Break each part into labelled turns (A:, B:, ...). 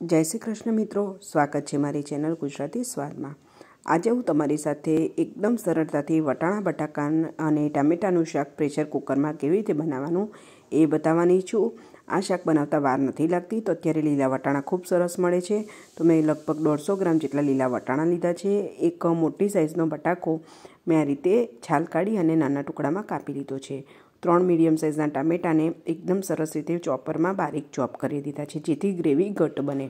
A: જય શ્રી કૃષ્ણ મિત્રો સ્વાગત છે મારી ચેનલ ગુજરાતી સ્વાદમાં આજે હું તમારી સાથે એકદમ સરળતાથી વટાણા બટાકા અને ટામેટાનું શાક પ્રેશર કુકરમાં કેવી રીતે બનાવવાનું એ બતાવવાની છું આ શાક બનાવતા વાર નથી લાગતી તો અત્યારે લીલા વટાણા ખૂબ સરસ મળે છે તો મેં લગભગ દોઢસો ગ્રામ જેટલા લીલા વટાણા લીધા છે એક મોટી સાઇઝનો બટાકો મેં આ રીતે છાલ કાઢી અને નાના ટુકડામાં કાપી લીધો છે ત્રણ મીડિયમ સાઇઝના ટામેટાને એકદમ સરસ રીતે ચોપરમાં બારીક ચોપ કરી દીધા છે જેથી ગ્રેવી ઘટ બને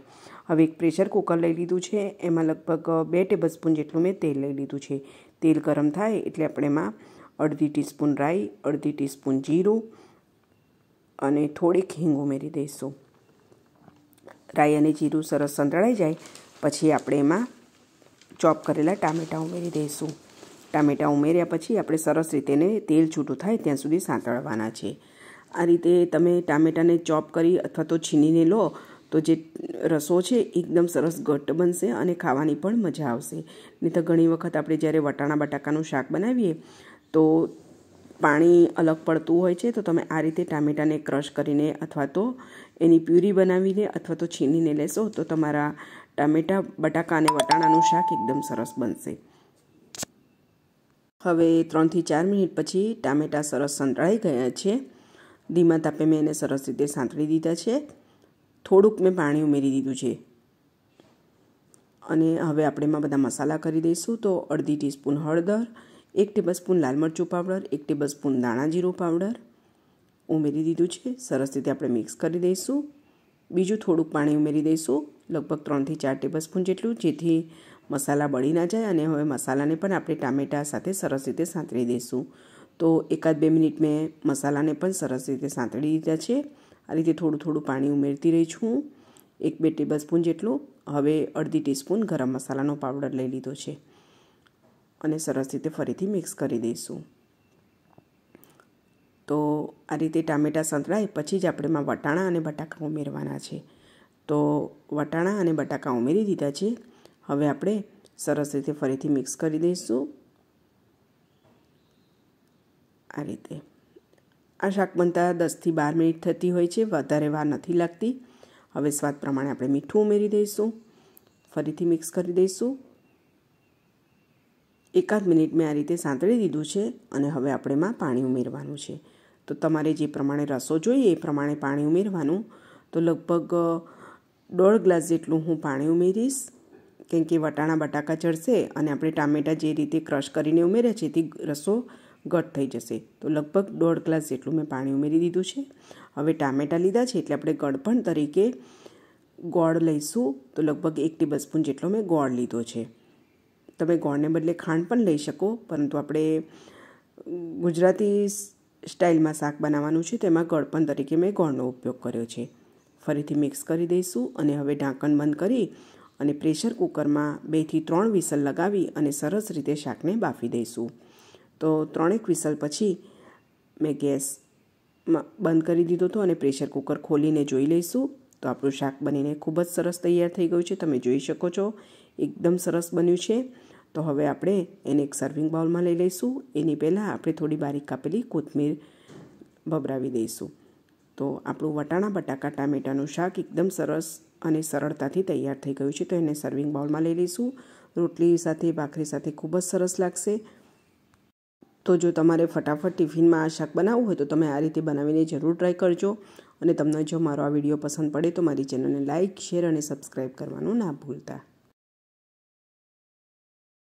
A: હવે એક પ્રેશર કુકર લઈ લીધું છે એમાં લગભગ બે ટેબલસ્પૂન જેટલું મેં તેલ લઈ લીધું છે તેલ ગરમ થાય એટલે આપણે એમાં અડધી ટીસ્પૂન રાઈ અડધી ટીસ્પૂન જીરું અને થોડીક હિંગ ઉમેરી દઈશું રાઈ અને જીરું સરસ સંતળાઈ જાય પછી આપણે એમાં ચોપ કરેલા ટામેટાં ઉમેરી દઈશું ટામેટાં ઉમેર્યા પછી આપણે સરસ રીતે એને તેલ છૂટું થાય ત્યાં સુધી સાંતળવાના છે આ રીતે તમે ટામેટાને ચોપ કરી અથવા તો છીનીને લો તો જે રસો છે એકદમ સરસ ઘટ્ટ બનશે અને ખાવાની પણ મજા આવશે નહીં તો ઘણી વખત આપણે જ્યારે વટાણા બટાકાનું શાક બનાવીએ તો પાણી અલગ પડતું હોય છે તો તમે આ રીતે ટામેટાને ક્રશ કરીને અથવા તો એની પ્યુરી બનાવીને અથવા તો છીનીને લેશો તો તમારા ટામેટા બટાકા અને વટાણાનું શાક એકદમ સરસ બનશે હવે ત્રણથી ચાર મિનિટ પછી ટામેટાં સરસ સંતળાઈ ગયા છે ધીમા તાપે મેં એને સરસ રીતે સાંતળી દીધા છે થોડુંક મેં પાણી ઉમેરી દીધું છે અને હવે આપણે એમાં બધા મસાલા કરી દઈશું તો અડધી ટીસ્પૂન હળદર એક ટેબલ લાલ મરચું પાવડર એક ટેબલ સ્પૂન દાણા જીરું પાવડર ઉમેરી દીધું છે સરસ રીતે આપણે મિક્સ કરી દઈશું બીજું થોડુંક પાણી ઉમેરી દઈશું લગભગ ત્રણથી ચાર ટેબલ જેટલું જેથી મસાલા બળી ના જાય અને હવે મસાલાને પણ આપણે ટામેટા સાથે સરસ રીતે સાંતળી દઈશું તો એકાદ બે મિનિટ મેં મસાલાને પણ સરસ રીતે સાંતળી દીધા છે આ રીતે થોડું થોડું પાણી ઉમેરતી રહી છું એક બે ટેબલ સ્પૂન જેટલું હવે અડધી ટીસ્પૂન ગરમ મસાલાનો પાવડર લઈ લીધો છે અને સરસ રીતે ફરીથી મિક્સ કરી દઈશું તો આ રીતે ટામેટાં સંતળાય પછી જ આપણે વટાણા અને બટાકા ઉમેરવાના છે તો વટાણા અને બટાકા ઉમેરી દીધા છે હવે આપણે સરસ રીતે ફરીથી મિક્સ કરી દઈશું આ રીતે આ શાક બનતા દસથી બાર મિનિટ થતી હોય છે વધારે વાર નથી લાગતી હવે સ્વાદ પ્રમાણે આપણે મીઠું ઉમેરી દઈશું ફરીથી મિક્સ કરી દઈશું એકાદ મિનિટ મેં આ રીતે સાંતળી દીધું છે અને હવે આપણે એમાં પાણી ઉમેરવાનું છે તો તમારે જે પ્રમાણે રસો જોઈએ એ પ્રમાણે પાણી ઉમેરવાનું તો લગભગ દોઢ ગ્લાસ જેટલું હું પાણી ઉમેરીશ કેમ કે વટાણા બટાકા ચડશે અને આપણે ટામેટાં જે રીતે ક્રશ કરીને ઉમેર્યા છે તે રસો ઘટ થઈ જશે તો લગભગ દોઢ ગ્લાસ જેટલું મેં પાણી ઉમેરી દીધું છે હવે ટામેટાં લીધા છે એટલે આપણે ગળપણ તરીકે ગોળ લઈશું તો લગભગ એક ટેબલ સ્પૂન જેટલો મેં ગોળ લીધો છે તમે ગોળને બદલે ખાંડ પણ લઈ શકો પરંતુ આપણે ગુજરાતી સ્ટાઇલમાં શાક બનાવવાનું છે તેમાં ગળપણ તરીકે મેં ગોળનો ઉપયોગ કર્યો છે ફરીથી મિક્સ કરી દઈશું અને હવે ઢાંકણ બંધ કરી અને પ્રેશર કુકરમાં બેથી ત્રણ વિસલ લગાવી અને સરસ રીતે શાકને બાફી દઈશું તો ત્રણેક વિસલ પછી મેં ગેસ બંધ કરી દીધો હતો અને પ્રેશર કુકર ખોલીને જોઈ લઈશું તો આપણું શાક બનીને ખૂબ જ સરસ તૈયાર થઈ ગયું છે તમે જોઈ શકો છો એકદમ સરસ બન્યું છે તો હવે આપણે એને એક સર્વિંગ બાઉલમાં લઈ લઈશું એની પહેલાં આપણે થોડી બારીક કાપેલી કોથમીર ભભરાવી દઈશું તો આપણું વટાણા બટાકા ટામેટાનું શાક એકદમ સરસ અને સરળતાથી તૈયાર થઈ ગયું છે તો એને સર્વિંગ બાઉલમાં લઈ લઈશું રોટલી સાથે ભાખરી સાથે ખૂબ જ સરસ લાગશે તો જો તમારે ફટાફટ ટિફિનમાં આ શાક બનાવવું હોય તો તમે આ રીતે બનાવીને જરૂર ટ્રાય કરજો અને તમને જો મારો આ વિડીયો પસંદ પડે તો મારી ચેનલને લાઇક શેર અને સબસ્ક્રાઈબ કરવાનું ના ભૂલતા